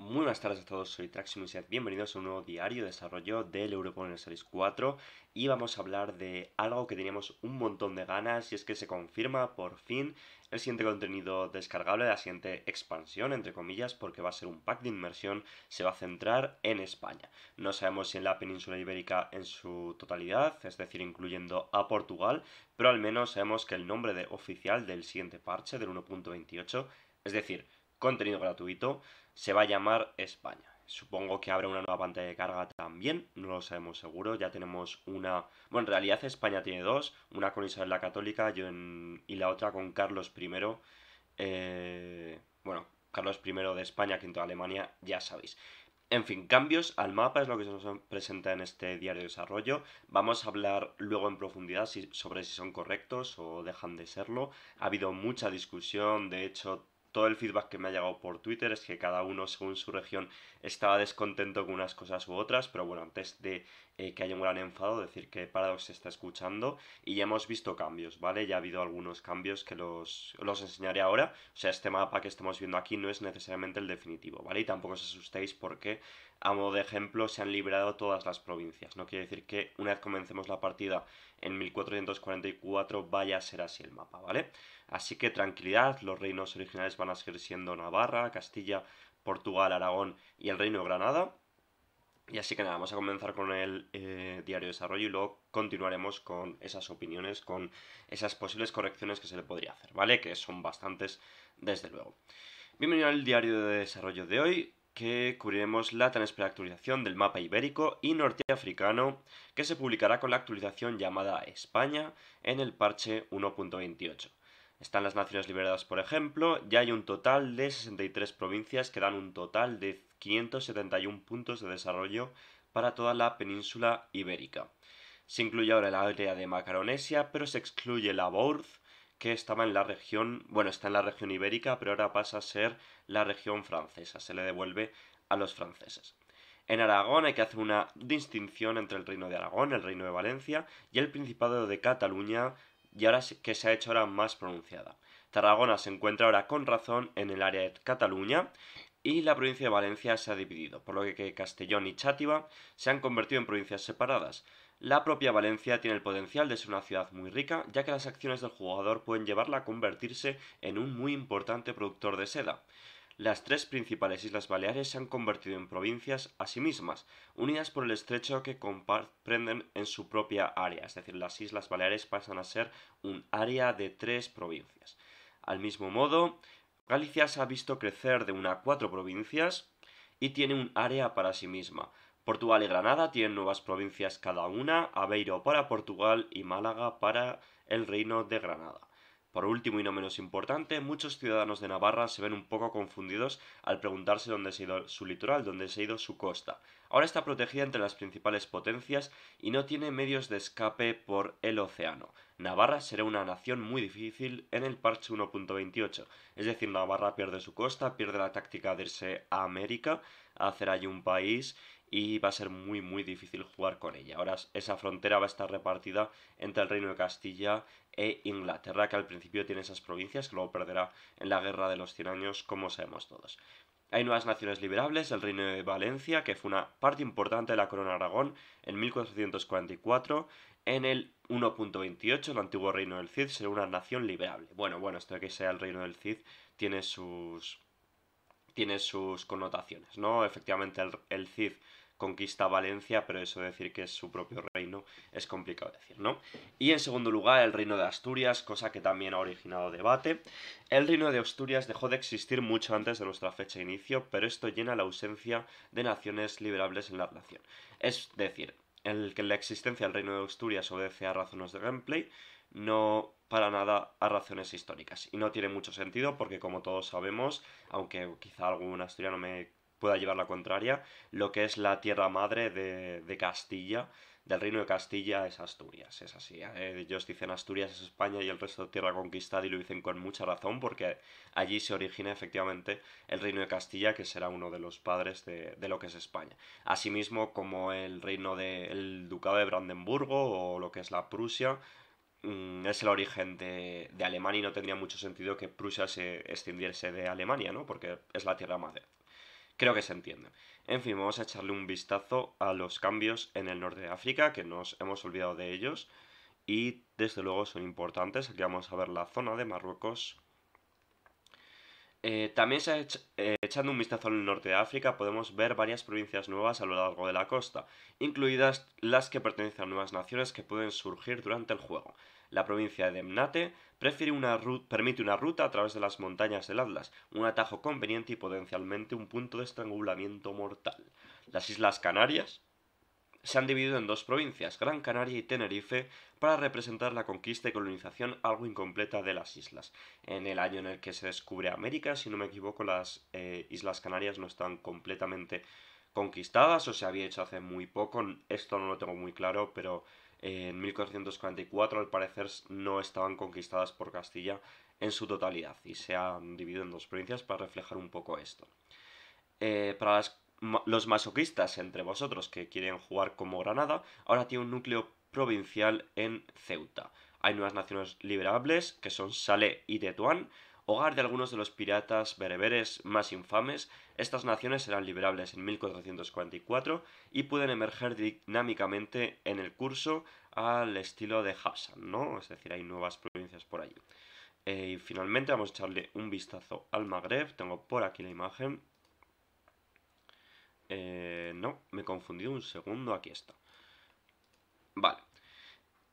Muy buenas tardes a todos, soy Traximo y bienvenidos a un nuevo diario de desarrollo del Europol Series 4 y vamos a hablar de algo que teníamos un montón de ganas y es que se confirma por fin el siguiente contenido descargable la siguiente expansión, entre comillas, porque va a ser un pack de inmersión, se va a centrar en España. No sabemos si en la península ibérica en su totalidad, es decir, incluyendo a Portugal, pero al menos sabemos que el nombre oficial del siguiente parche, del 1.28, es decir, contenido gratuito, se va a llamar España. Supongo que abre una nueva pantalla de carga también, no lo sabemos seguro. Ya tenemos una. Bueno, en realidad España tiene dos: una con Isabel la Católica y, la otra con Carlos I. Eh, bueno, Carlos I de España, quinto de Alemania, ya sabéis. En fin, cambios al mapa es lo que se nos presenta en este diario de desarrollo. Vamos a hablar luego en profundidad sobre si son correctos o dejan de serlo. Ha habido mucha discusión, de hecho todo el feedback que me ha llegado por Twitter es que cada uno, según su región, estaba descontento con unas cosas u otras, pero bueno, antes de eh, que haya un gran enfado, decir que Paradox se está escuchando y ya hemos visto cambios, ¿vale? Ya ha habido algunos cambios que los, los enseñaré ahora, o sea, este mapa que estamos viendo aquí no es necesariamente el definitivo, ¿vale? Y tampoco os asustéis porque, a modo de ejemplo, se han liberado todas las provincias, no quiere decir que una vez comencemos la partida en 1444 vaya a ser así el mapa, ¿vale? Así que tranquilidad, los reinos originales van a seguir siendo Navarra, Castilla, Portugal, Aragón y el Reino de Granada. Y así que nada, vamos a comenzar con el eh, diario de desarrollo y luego continuaremos con esas opiniones, con esas posibles correcciones que se le podría hacer, ¿vale? Que son bastantes, desde luego. Bienvenido al diario de desarrollo de hoy, que cubriremos la tan actualización del mapa ibérico y norteafricano, que se publicará con la actualización llamada España en el parche 1.28. Están las naciones liberadas, por ejemplo. Ya hay un total de 63 provincias que dan un total de 571 puntos de desarrollo para toda la península ibérica. Se incluye ahora el área de Macaronesia, pero se excluye la Bourth, que estaba en la región, bueno, está en la región ibérica, pero ahora pasa a ser la región francesa, se le devuelve a los franceses. En Aragón hay que hacer una distinción entre el Reino de Aragón, el Reino de Valencia y el Principado de Cataluña, y ahora que se ha hecho ahora más pronunciada. Tarragona se encuentra ahora con razón en el área de Cataluña y la provincia de Valencia se ha dividido, por lo que Castellón y Chátiva se han convertido en provincias separadas. La propia Valencia tiene el potencial de ser una ciudad muy rica, ya que las acciones del jugador pueden llevarla a convertirse en un muy importante productor de seda. Las tres principales islas Baleares se han convertido en provincias a sí mismas, unidas por el estrecho que comprenden en su propia área, es decir, las islas Baleares pasan a ser un área de tres provincias. Al mismo modo, Galicia se ha visto crecer de una a cuatro provincias y tiene un área para sí misma. Portugal y Granada tienen nuevas provincias cada una, Aveiro para Portugal y Málaga para el Reino de Granada. Por último y no menos importante, muchos ciudadanos de Navarra se ven un poco confundidos al preguntarse dónde se ha ido su litoral, dónde se ha ido su costa. Ahora está protegida entre las principales potencias y no tiene medios de escape por el océano. Navarra será una nación muy difícil en el parche 1.28, es decir, Navarra pierde su costa, pierde la táctica de irse a América, a hacer allí un país y va a ser muy muy difícil jugar con ella. Ahora esa frontera va a estar repartida entre el Reino de Castilla e Inglaterra, que al principio tiene esas provincias, que luego perderá en la Guerra de los Cien Años, como sabemos todos. Hay nuevas naciones liberables, el Reino de Valencia, que fue una parte importante de la Corona de Aragón en 1444, en el 1.28, el antiguo Reino del Cid, será una nación liberable. Bueno, bueno, esto de que sea el Reino del Cid tiene sus, tiene sus connotaciones, ¿no? Efectivamente el, el Cid conquista Valencia, pero eso de decir que es su propio reino es complicado decir, ¿no? Y en segundo lugar, el reino de Asturias, cosa que también ha originado debate. El reino de Asturias dejó de existir mucho antes de nuestra fecha de inicio, pero esto llena la ausencia de naciones liberables en la relación. Es decir, el que la existencia del reino de Asturias obedece a razones de gameplay, no para nada a razones históricas. Y no tiene mucho sentido porque, como todos sabemos, aunque quizá algún asturiano me pueda llevar la contraria, lo que es la tierra madre de, Castilla, del reino de Castilla es Asturias, es así. Ellos ¿eh? dicen Asturias es España y el resto de tierra conquistada y lo dicen con mucha razón porque allí se origina efectivamente el reino de Castilla que será uno de los padres de, lo que es España. Asimismo como el reino del ducado de Brandenburgo o lo que es la Prusia, mm, es el origen de, de, Alemania y no tendría mucho sentido que Prusia se extendiese de Alemania, ¿no? Porque es la tierra madre creo que se entiende. En fin, vamos a echarle un vistazo a los cambios en el norte de África, que nos hemos olvidado de ellos, y desde luego son importantes. Aquí vamos a ver la zona de Marruecos. Eh, también eh, echando un vistazo al norte de África podemos ver varias provincias nuevas a lo largo de la costa, incluidas las que pertenecen a nuevas naciones que pueden surgir durante el juego la provincia de Demnate permite una ruta a través de las montañas del Atlas, un atajo conveniente y potencialmente un punto de estrangulamiento mortal. Las Islas Canarias se han dividido en dos provincias, Gran Canaria y Tenerife, para representar la conquista y colonización algo incompleta de las islas. En el año en el que se descubre América, si no me equivoco, las eh, Islas Canarias no están completamente conquistadas o se había hecho hace muy poco. Esto no lo tengo muy claro, pero en 1444 al parecer no estaban conquistadas por Castilla en su totalidad y se han dividido en dos provincias para reflejar un poco esto. Eh, para los masoquistas entre vosotros que quieren jugar como Granada, ahora tiene un núcleo provincial en Ceuta. Hay nuevas naciones liberables que son Salé y Tetuán, Hogar de algunos de los piratas bereberes más infames, estas naciones serán liberables en 1444 y pueden emerger dinámicamente en el curso al estilo de Hassan, ¿no? Es decir, hay nuevas provincias por allí. Eh, y finalmente vamos a echarle un vistazo al Magreb. Tengo por aquí la imagen. Eh, no, me he confundido un segundo. Aquí está. Vale.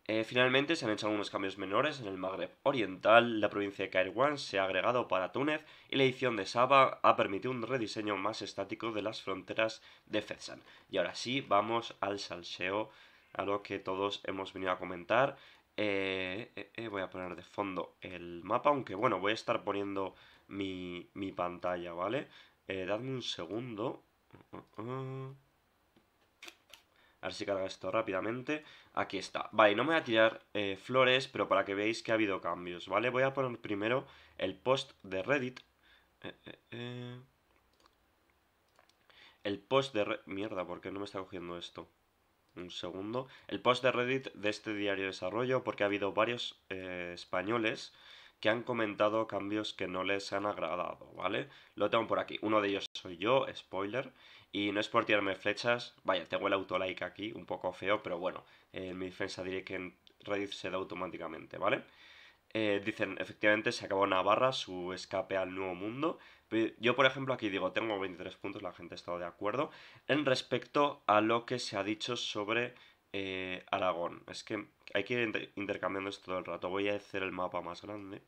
Eh, finalmente se han hecho algunos cambios menores en el Magreb Oriental, la provincia de Kairouan se ha agregado para Túnez y la edición de Saba ha permitido un rediseño más estático de las fronteras de Fezzan. Y ahora sí, vamos al salseo, a lo que todos hemos venido a comentar. Eh, eh, voy a poner de fondo el mapa, aunque bueno, voy a estar poniendo mi, pantalla, ¿vale? dadme un segundo. Ah, ah, ah. A ver si carga esto rápidamente. Aquí está. Vale, no me voy a tirar eh, flores, pero para que veáis que ha habido cambios, ¿vale? Voy a poner primero el post de Reddit. Eh, eh, el post de... Mierda, ¿por qué no me está cogiendo esto? Un segundo. El post de Reddit de este diario de desarrollo, porque ha habido varios españoles que han comentado cambios que no les han agradado, ¿vale? Lo tengo por aquí. Uno de ellos soy yo, spoiler. Y no es por tirarme flechas, vaya, tengo el autolike aquí, un poco feo, pero bueno, en mi defensa diré que en Reddit se da automáticamente, ¿vale? Eh, dicen, efectivamente, se acabó Navarra, su escape al nuevo mundo. yo, por ejemplo, aquí digo, tengo 23 puntos, la gente ha estado de acuerdo, en respecto a lo que se ha dicho sobre eh, Aragón. Es que hay que ir intercambiando esto todo el rato. Voy a hacer el mapa más grande.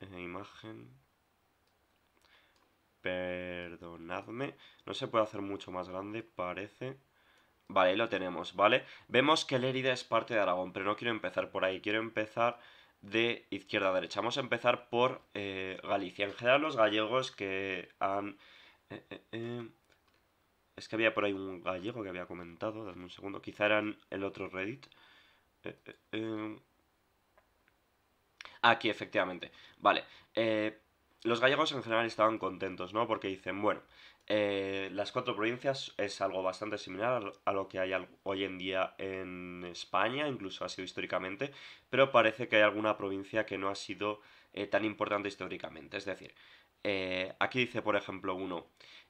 Eh, imagen perdonadme, no se puede hacer mucho más grande, parece... Vale, ahí lo tenemos, ¿vale? Vemos que Lérida es parte de Aragón, pero no quiero empezar por ahí, quiero empezar de izquierda a derecha. Vamos a empezar por eh, Galicia. En general los gallegos que han... Eh, eh, es que había por ahí un gallego que había comentado, dame un segundo, quizá eran el otro Reddit. Aquí, efectivamente. Vale. Eh, los gallegos en general estaban contentos, ¿no? Porque dicen, bueno, eh, las cuatro provincias es algo bastante similar a lo que hay hoy en día en España, incluso ha sido históricamente, pero parece que hay alguna provincia que no ha sido eh, tan importante históricamente. Es decir, eh, aquí dice, por ejemplo, uno.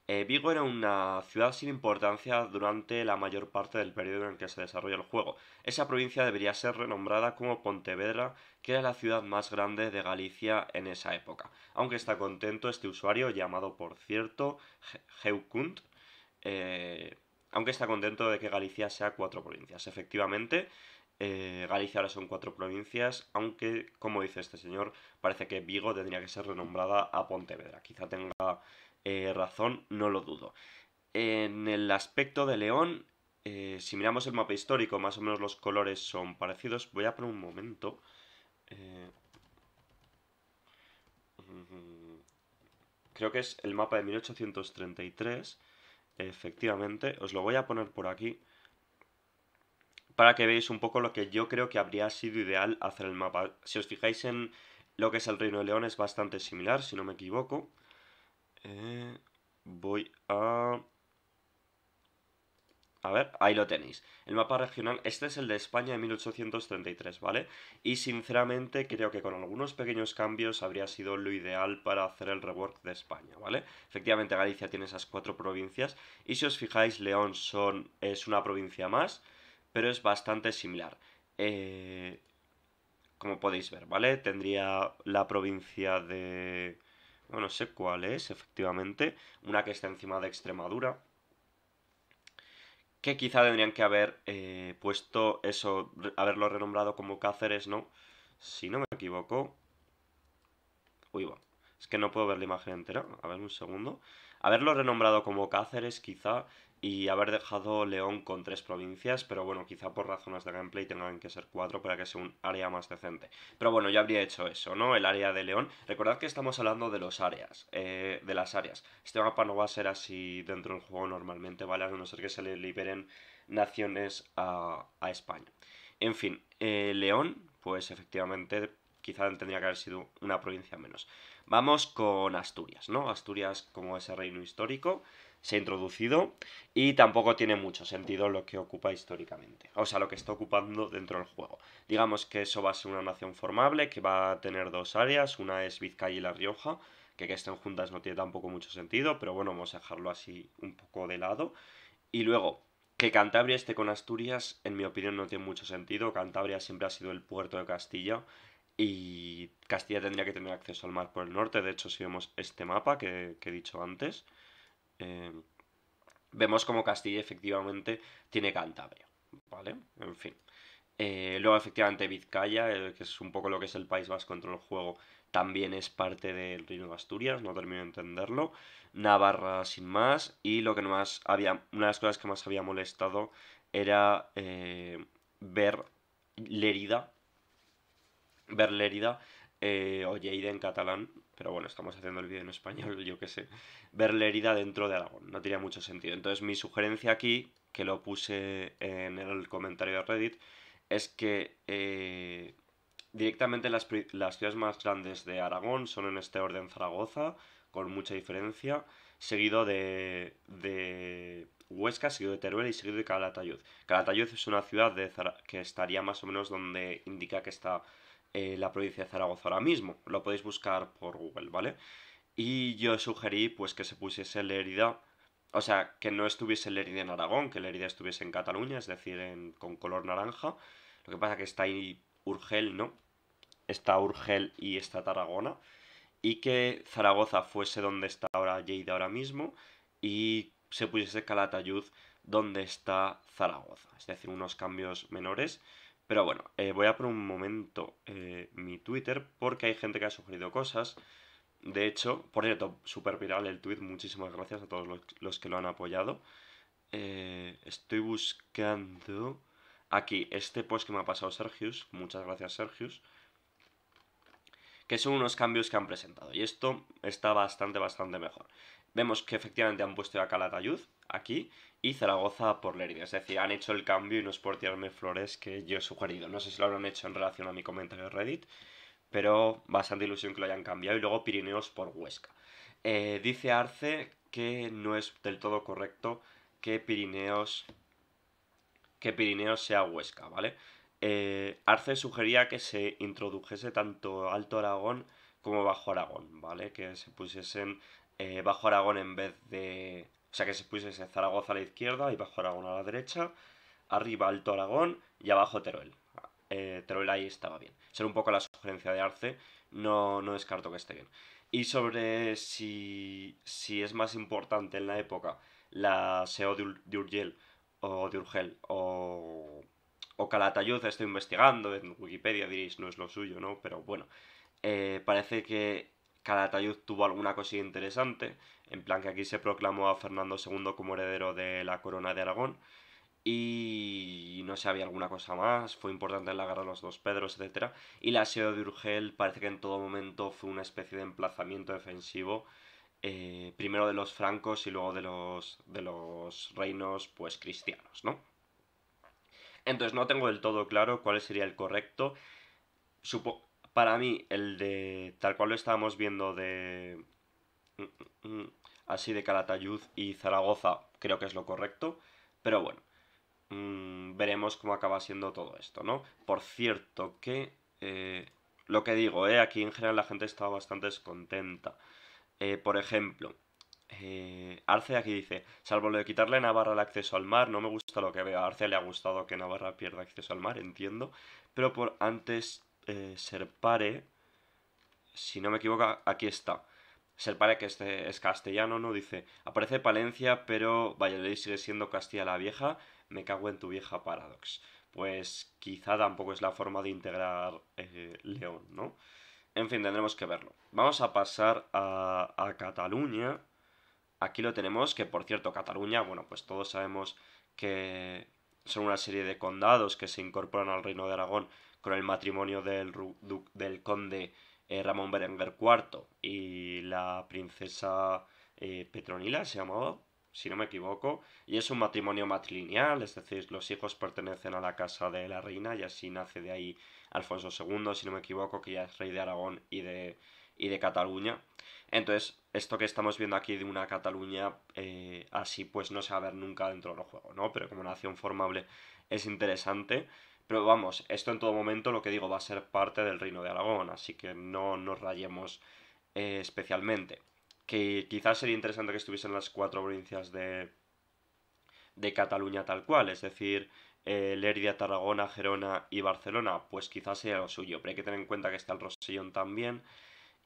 Eh, Vigo era una ciudad sin importancia durante la mayor parte del periodo en el que se desarrolla el juego. Esa provincia debería ser renombrada como Pontevedra, que era la ciudad más grande de Galicia en esa época. Aunque está contento este usuario, llamado por cierto Heukund, eh, aunque está contento de que Galicia sea cuatro provincias. Efectivamente, eh, Galicia ahora son cuatro provincias, aunque, como dice este señor, parece que Vigo tendría que ser renombrada a Pontevedra. Quizá tenga eh, razón, no lo dudo. En el aspecto de León, eh, si miramos el mapa histórico, más o menos los colores son parecidos. Voy a poner un momento. Creo que es el mapa de 1833. Efectivamente, os lo voy a poner por aquí para que veáis un poco lo que yo creo que habría sido ideal hacer el mapa. Si os fijáis en lo que es el Reino de León es bastante similar, si no me equivoco. Eh, voy a... A ver, ahí lo tenéis. El mapa regional, este es el de España de 1833, ¿vale? Y sinceramente creo que con algunos pequeños cambios habría sido lo ideal para hacer el rework de España, ¿vale? Efectivamente Galicia tiene esas cuatro provincias y si os fijáis León son, es una provincia más pero es bastante similar. Eh, como podéis ver, ¿vale? Tendría la provincia de... no sé cuál es, efectivamente. Una que está encima de Extremadura. Que quizá tendrían que haber eh, puesto eso, haberlo renombrado como Cáceres, ¿no? Si no me equivoco... Uy, va. Es que no puedo ver la imagen entera. A ver un segundo. Haberlo renombrado como Cáceres, quizá y haber dejado León con tres provincias, pero bueno, quizá por razones de gameplay tengan que ser cuatro para que sea un área más decente. Pero bueno, yo habría hecho eso, ¿no? El área de León. Recordad que estamos hablando de los áreas, eh, de las áreas. Este mapa no va a ser así dentro del juego normalmente, ¿vale? A no ser que se le liberen naciones a, a España. En fin, eh, León, pues efectivamente quizá tendría que haber sido una provincia menos. Vamos con Asturias, ¿no? Asturias como ese reino histórico se ha introducido y tampoco tiene mucho sentido lo que ocupa históricamente, o sea, lo que está ocupando dentro del juego. Digamos que eso va a ser una nación formable que va a tener dos áreas, una es Vizcaya y La Rioja, que que estén juntas no tiene tampoco mucho sentido, pero bueno, vamos a dejarlo así un poco de lado. Y luego, que Cantabria esté con Asturias, en mi opinión, no tiene mucho sentido. Cantabria siempre ha sido el puerto de Castilla y Castilla tendría que tener acceso al mar por el norte. De hecho, si vemos este mapa que, que he dicho antes, Em, vemos como Castilla efectivamente tiene Cantabria, ¿vale? En fin. Eh, luego efectivamente Vizcaya, que es un poco lo que es el País Vasco dentro del juego, también es parte del Reino de Asturias, no termino de entenderlo. Navarra sin más, y lo que más había, una de las cosas que más había molestado era eh, ver Lerida, ver Lerida eh, o en catalán, pero bueno, estamos haciendo el vídeo en español, yo qué sé, ver la herida dentro de Aragón, no tenía mucho sentido. Entonces mi sugerencia aquí, que lo puse en el comentario de Reddit, es que eh, directamente las, las ciudades más grandes de Aragón son en este orden Zaragoza, con mucha diferencia, seguido de, de Huesca, seguido de Teruel y seguido de Calatayud. Calatayud es una ciudad de que estaría más o menos donde indica que está eh, la provincia de Zaragoza ahora mismo. Lo podéis buscar por Google, ¿vale? Y yo sugerí pues que se pusiese herida o sea, que no estuviese herida en Aragón, que herida estuviese en Cataluña, es decir, con color naranja. Lo que pasa que está ahí Urgel, ¿no? Está Urgel y está Tarragona. Y que Zaragoza fuese donde está ahora Lleida ahora mismo y se pusiese Calatayud donde está Zaragoza. Es decir, unos cambios menores pero bueno, eh, voy a por un momento eh, mi Twitter porque hay gente que ha sugerido cosas. De hecho, por cierto, súper viral el tweet. Muchísimas gracias a todos los, que lo han apoyado. Eh, estoy buscando aquí este post que me ha pasado Sergius. Muchas gracias, Sergius. Que son unos cambios que han presentado. Y esto está bastante, bastante mejor. Vemos que efectivamente han puesto la Calatayud aquí y Zaragoza por Lerida. Es decir, han hecho el cambio y no es por tirarme flores que yo he sugerido. No sé si lo habrán hecho en relación a mi comentario de Reddit, pero bastante ilusión que lo hayan cambiado. Y luego Pirineos por Huesca. Eh, dice Arce que no es del todo correcto que Pirineos, que Pirineos sea Huesca, ¿vale? Eh, Arce sugería que se introdujese tanto Alto Aragón como Bajo Aragón, ¿vale? Que se pusiesen eh, bajo Aragón en vez de... O sea, que se pusiese Zaragoza a la izquierda y Bajo Aragón a la derecha, arriba Alto Aragón y abajo Teruel. Eh, Teruel ahí estaba bien. Ser un poco la sugerencia de Arce, no, no descarto que esté bien. Y sobre si, si es más importante en la época la SEO de, Urgel o de Urgel o, o Calatayud, estoy investigando, en Wikipedia diréis no es lo suyo, ¿no? Pero bueno, eh, parece que cada tallo tuvo alguna cosilla interesante, en plan que aquí se proclamó a Fernando II como heredero de la corona de Aragón y no se había alguna cosa más, fue importante en la guerra de los dos Pedros, etc. Y la sede de Urgel parece que en todo momento fue una especie de emplazamiento defensivo, eh, primero de los francos y luego de los, de los reinos pues cristianos, ¿no? Entonces no tengo del todo claro cuál sería el correcto. Supo para mí, el de tal cual lo estábamos viendo de... Mm, mm, mm, así de Calatayud y Zaragoza, creo que es lo correcto. Pero bueno, veremos cómo acaba siendo todo esto, ¿no? Por cierto que... Eh, lo que digo, ¿eh? aquí en general la gente está bastante descontenta. Eh, por ejemplo, eh, Arce aquí dice, salvo lo de quitarle a Navarra el acceso al mar, no me gusta lo que veo. A Arce le ha gustado que Navarra pierda acceso al mar, entiendo. Pero por antes eh, Serpare, si no me equivoco, aquí está. Serpare, que este es castellano, ¿no? Dice, aparece Palencia, pero Valladolid sigue siendo Castilla la Vieja, me cago en tu vieja Paradox. Pues quizá tampoco es la forma de integrar eh, León, ¿no? En fin, tendremos que verlo. Vamos a pasar a Cataluña. Aquí lo tenemos, que por cierto, Cataluña, bueno, pues todos sabemos que son una serie de condados que se incorporan al Reino de Aragón con el matrimonio del, del conde eh, Ramón Berenguer IV y la princesa eh, Petronila, se llamaba, si no me equivoco, y es un matrimonio matrilineal, es decir, los hijos pertenecen a la casa de la reina y así nace de ahí Alfonso II, si no me equivoco, que ya es rey de Aragón y de, y de Cataluña. Entonces, esto que estamos viendo aquí de una Cataluña eh, así, pues no se va a ver nunca dentro del juego, ¿no? Pero como nación formable es interesante. Pero vamos, esto en todo momento lo que digo va a ser parte del reino de Aragón, así que no nos rayemos eh, especialmente. Que quizás sería interesante que estuviesen las cuatro provincias de, de Cataluña tal cual, es decir, eh, Tarragona, Gerona y Barcelona, pues quizás sea lo suyo, pero hay que tener en cuenta que está el Rosellón también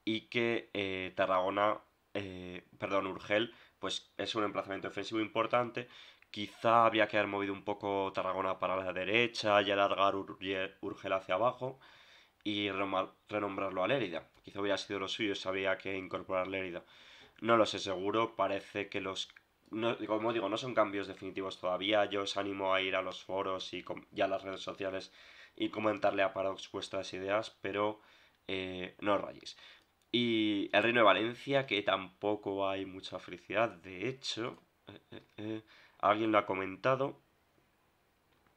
y que eh, Tarragona, eh, perdón, Urgel, pues es un emplazamiento defensivo importante Quizá había que haber movido un poco Tarragona para la derecha y alargar eh, Urgel hacia abajo y renombrarlo a Lérida. Quizá hubiera sido lo suyo, había que incorporar Lérida. No lo sé seguro, parece que los... como digo, no son cambios definitivos todavía. Yo os animo a ir a los foros y, a las redes sociales y comentarle a Paradox vuestras ideas, pero eh, no os rayéis. Y el Reino de Valencia, que tampoco hay mucha felicidad, de hecho... Eh, eh Alguien lo ha comentado.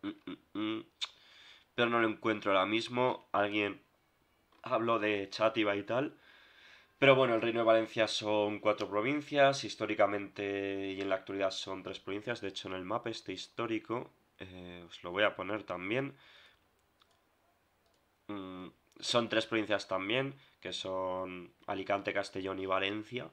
Mm, mm, mm. Pero no lo encuentro ahora mismo. Alguien habló de Chátiva y tal. Pero bueno, el Reino de Valencia son cuatro provincias, históricamente y en la actualidad son tres provincias. De hecho, en el mapa este histórico, eh, os lo voy a poner también. son tres provincias también, que son Alicante, Castellón y Valencia.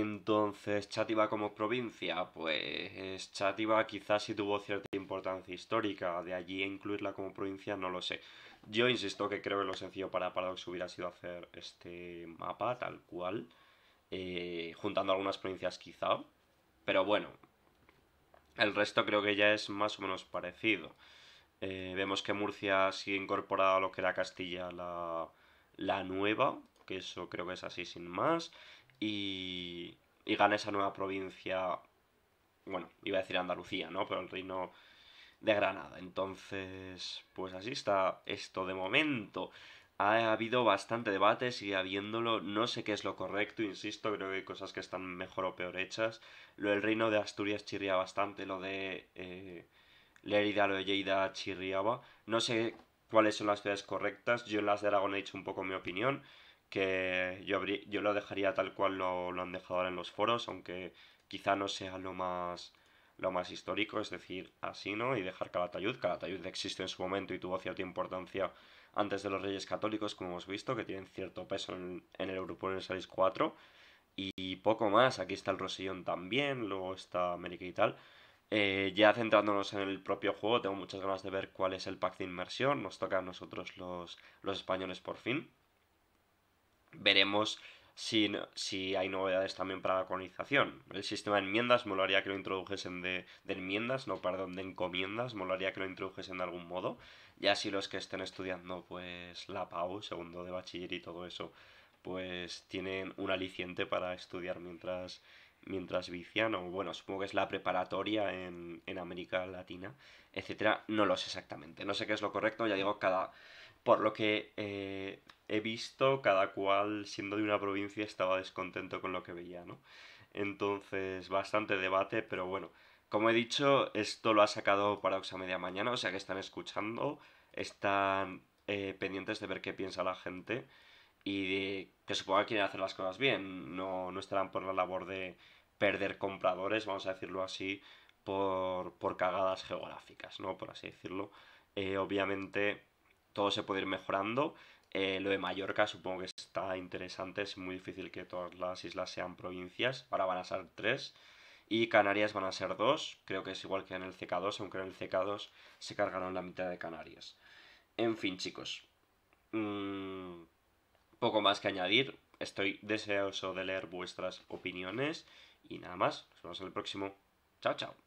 Entonces, Chátiva como provincia, pues Chátiva quizás sí tuvo cierta importancia histórica, de allí incluirla como provincia no lo sé. Yo insisto que creo que lo sencillo para Paradox hubiera sido hacer este mapa tal cual, eh, juntando algunas provincias quizá, pero bueno, el resto creo que ya es más o menos parecido. Eh, vemos que Murcia sigue incorporada a lo que era Castilla la, la nueva, que eso creo que es así sin más y, y gana esa nueva provincia, bueno, iba a decir Andalucía, ¿no? Pero el reino de Granada. Entonces, pues así está esto de momento. Ha habido bastante debate, sigue habiéndolo, no sé qué es lo correcto, insisto, creo que hay cosas que están mejor o peor hechas. Lo del reino de Asturias chirría bastante, lo de eh, lo de Lleida chirriaba. No sé cuáles son las ciudades correctas, yo en las de Aragón he dicho un poco mi opinión que yo, yo lo dejaría tal cual lo, han dejado ahora en los foros, aunque quizá no sea lo más, lo más histórico, es decir, así, ¿no? Y dejar Calatayud. Calatayud existe en su momento y tuvo cierta importancia antes de los Reyes Católicos, como hemos visto, que tienen cierto peso en, el Europol en el 4, y poco más. Aquí está el Rosillón también, luego está América y tal. Eh, ya centrándonos en el propio juego, tengo muchas ganas de ver cuál es el pack de inmersión. Nos toca a nosotros los, los españoles por fin veremos si, si, hay novedades también para la colonización. El sistema de enmiendas, molaría que lo introdujesen de, de, enmiendas, no, perdón, de encomiendas, molaría que lo introdujesen de algún modo. Ya si los que estén estudiando, pues, la PAU, segundo de bachiller y todo eso, pues tienen un aliciente para estudiar mientras, mientras vician, o bueno, supongo que es la preparatoria en, en América Latina, etcétera. No lo sé exactamente, no sé qué es lo correcto, ya digo, cada por lo que eh, he visto, cada cual, siendo de una provincia, estaba descontento con lo que veía, ¿no? Entonces, bastante debate, pero bueno. Como he dicho, esto lo ha sacado a Media Mañana, o sea que están escuchando, están eh, pendientes de ver qué piensa la gente y de que supongo que quieren hacer las cosas bien. No, no estarán por la labor de perder compradores, vamos a decirlo así, por, por cagadas geográficas, ¿no? Por así decirlo. Eh, obviamente todo se puede ir mejorando. Eh, lo de Mallorca supongo que está interesante, es muy difícil que todas las islas sean provincias, ahora van a ser tres. Y Canarias van a ser dos, creo que es igual que en el CK2, aunque en el CK2 se cargaron la mitad de Canarias. En fin, chicos. Mm, poco más que añadir, estoy deseoso de leer vuestras opiniones y nada más, nos vemos en el próximo. Chao, chao.